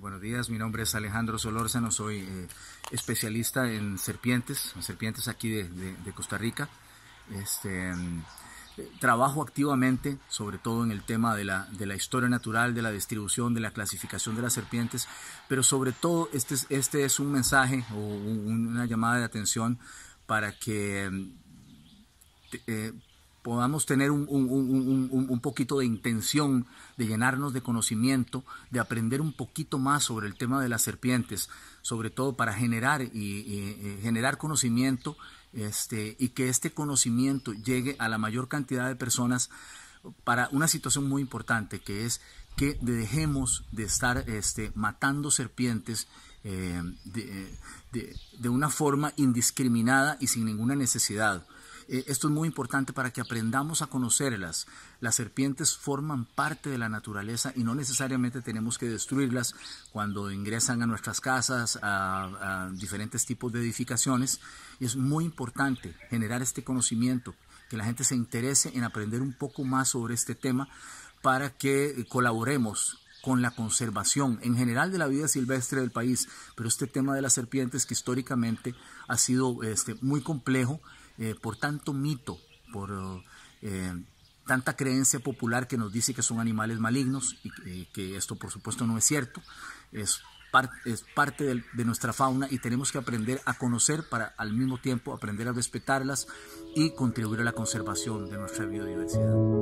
Buenos días, mi nombre es Alejandro Solórzano, soy eh, especialista en serpientes, en serpientes aquí de, Costa Rica. Este, mm, trabajo activamente, sobre todo en el tema de la, historia natural, de la distribución, de la clasificación de las serpientes, pero sobre todo este es, este es un mensaje o una llamada de atención para que mm, eh, podamos tener un, poquito de intención de llenarnos de conocimiento, de aprender un poquito más sobre el tema de las serpientes, sobre todo para generar, y, eh, generar conocimiento este, y que este conocimiento llegue a la mayor cantidad de personas para una situación muy importante que es que dejemos de estar este, matando serpientes eh, eh, de, de una forma indiscriminada y sin ninguna necesidad. Eh, esto es muy importante para que aprendamos a conocerlas. Las serpientes forman parte de la naturaleza y no necesariamente tenemos que destruirlas cuando ingresan a nuestras casas, a, diferentes tipos de edificaciones. Es muy importante generar este conocimiento, que la gente se interese en aprender un poco más sobre este tema para que colaboremos con la conservación en general de la vida silvestre del país, pero este tema de las serpientes que históricamente ha sido este, muy complejo eh, por tanto mito, por eh, tanta creencia popular que nos dice que son animales malignos y que, esto por supuesto no es cierto. Es, parte de nuestra fauna y tenemos que aprender a conocer para al mismo tiempo aprender a respetarlas y contribuir a la conservación de nuestra biodiversidad.